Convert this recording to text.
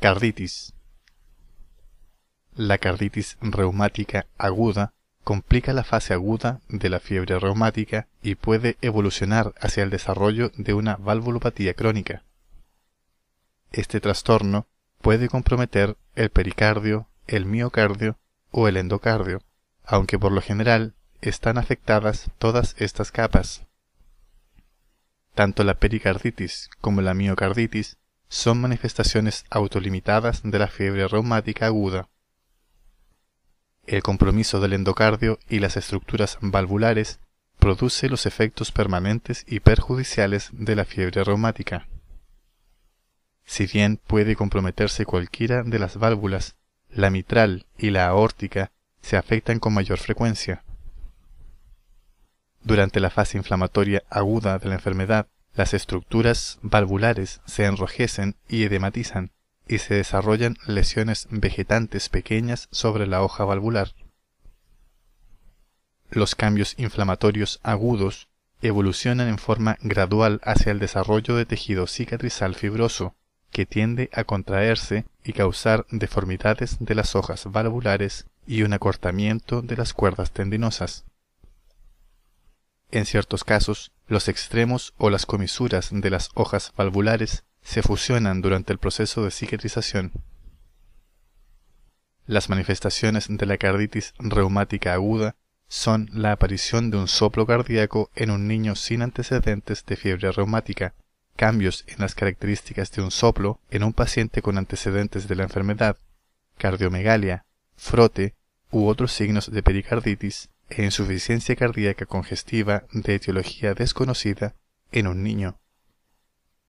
Carditis. La carditis reumática aguda complica la fase aguda de la fiebre reumática y puede evolucionar hacia el desarrollo de una valvulopatía crónica. Este trastorno puede comprometer el pericardio, el miocardio o el endocardio, aunque por lo general están afectadas todas estas capas. Tanto la pericarditis como la miocarditis son manifestaciones autolimitadas de la fiebre reumática aguda. El compromiso del endocardio y las estructuras valvulares produce los efectos permanentes y perjudiciales de la fiebre reumática. Si bien puede comprometerse cualquiera de las válvulas, la mitral y la aórtica se afectan con mayor frecuencia. Durante la fase inflamatoria aguda de la enfermedad, las estructuras valvulares se enrojecen y edematizan, y se desarrollan lesiones vegetantes pequeñas sobre la hoja valvular. Los cambios inflamatorios agudos evolucionan en forma gradual hacia el desarrollo de tejido cicatrizal fibroso, que tiende a contraerse y causar deformidades de las hojas valvulares y un acortamiento de las cuerdas tendinosas. En ciertos casos, los extremos o las comisuras de las hojas valvulares se fusionan durante el proceso de cicatrización. Las manifestaciones de la carditis reumática aguda son la aparición de un soplo cardíaco en un niño sin antecedentes de fiebre reumática, cambios en las características de un soplo en un paciente con antecedentes de la enfermedad, cardiomegalia, frote u otros signos de pericarditis, e insuficiencia cardíaca congestiva de etiología desconocida en un niño.